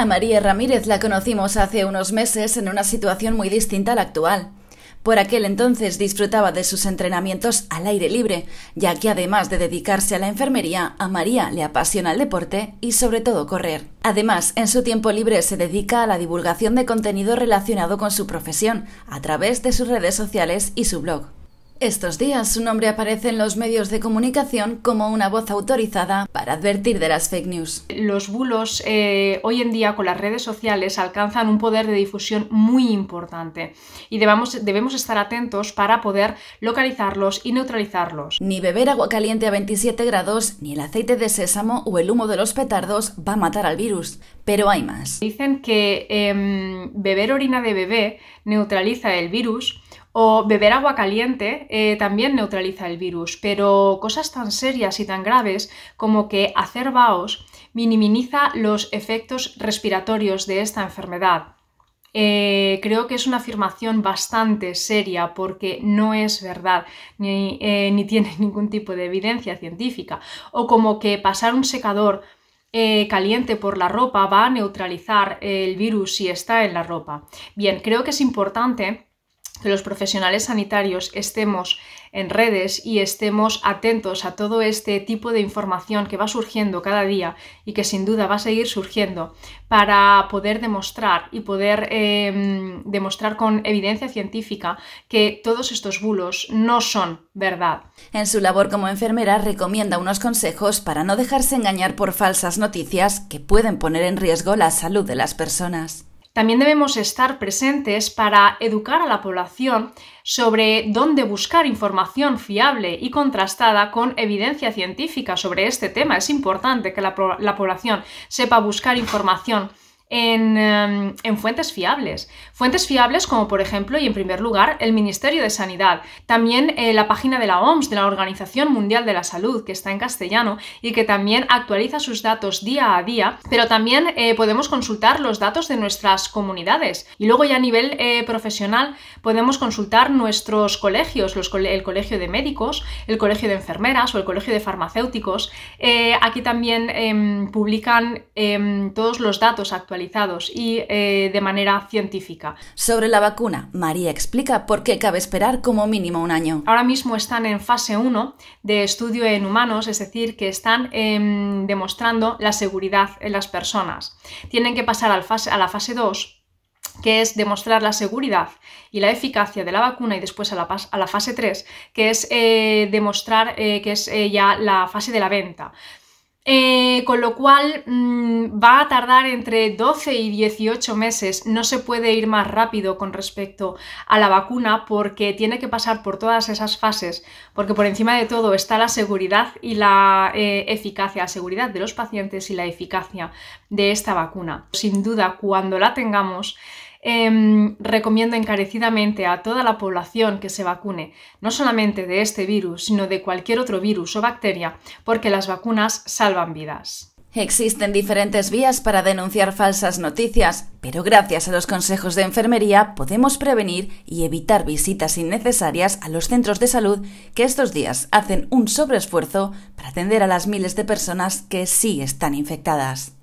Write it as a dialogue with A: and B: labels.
A: A María Ramírez la conocimos hace unos meses en una situación muy distinta a la actual. Por aquel entonces disfrutaba de sus entrenamientos al aire libre, ya que además de dedicarse a la enfermería, a María le apasiona el deporte y sobre todo correr. Además, en su tiempo libre se dedica a la divulgación de contenido relacionado con su profesión, a través de sus redes sociales y su blog. Estos días su nombre aparece en los medios de comunicación como una voz autorizada
B: para advertir de las fake news. Los bulos eh, hoy en día con las redes sociales alcanzan un poder de difusión muy importante y debemos estar atentos para poder localizarlos y neutralizarlos. Ni
A: beber agua caliente a 27 grados, ni
B: el aceite de sésamo o el
A: humo de los petardos va a matar al virus, pero hay más. Dicen
B: que em, beber orina de bebé neutraliza el virus o beber agua caliente eh, también neutraliza el virus, pero cosas tan serias y tan graves como que hacer vaos minimiza los efectos respiratorios de esta enfermedad. Eh, creo que es una afirmación bastante seria porque no es verdad ni, eh, tiene ningún tipo de evidencia científica. O como que pasar un secador caliente por la ropa va a neutralizar el virus si está en la ropa. Bien, creo que es importante que los profesionales sanitarios estemos en redes y estemos atentos a todo este tipo de información que va surgiendo cada día y que sin duda va a seguir surgiendo para poder demostrar y poder em, demostrar con evidencia científica que todos estos bulos no son verdad. En su labor como enfermera recomienda unos consejos
A: para no dejarse engañar por falsas noticias que pueden poner en riesgo la salud de las personas.
B: También debemos estar presentes para educar a la población sobre dónde buscar información fiable y contrastada con evidencia científica sobre este tema. Es importante que la, población sepa buscar información Em, en, fuentes fiables. Fuentes fiables como por ejemplo y en primer lugar el Ministerio de Sanidad, también eh, la página de la OMS, de la Organización Mundial de la Salud, que está en castellano y que también actualiza sus datos día a día, pero también eh, podemos consultar los datos de nuestras comunidades y luego ya a nivel eh, profesional podemos consultar nuestros colegios, los el Colegio de Médicos, el Colegio de Enfermeras o el Colegio de Farmacéuticos. aquí también em, publican em, todos los datos actualizados y eh, de manera científica. Sobre la vacuna, María explica por qué cabe esperar como mínimo un año. Ahora mismo están en fase 1 de estudio en humanos, es decir, que están em, demostrando la seguridad en las personas. Tienen que pasar a la fase 2 que es demostrar la seguridad y la eficacia de la vacuna y después a la, fase 3, que es eh, demostrar eh, que es ya la fase de la venta. Eh, con lo cual mm, va a tardar entre 12 y 18 meses. No se puede ir más rápido con respecto a la vacuna porque tiene que pasar por todas esas fases, porque por encima de todo está la seguridad y la eh, eficacia, la seguridad de los pacientes y la eficacia de esta vacuna. Sin duda, cuando la tengamos, Em, recomiendo encarecidamente a toda la población que se vacune, no solamente de este virus, sino de cualquier otro virus o bacteria, porque las vacunas salvan vidas. Existen diferentes
A: vías para denunciar falsas noticias, pero gracias a los consejos de enfermería podemos prevenir y evitar visitas innecesarias a los centros de salud que estos días hacen un sobreesfuerzo para atender a las miles de personas que sí están infectadas.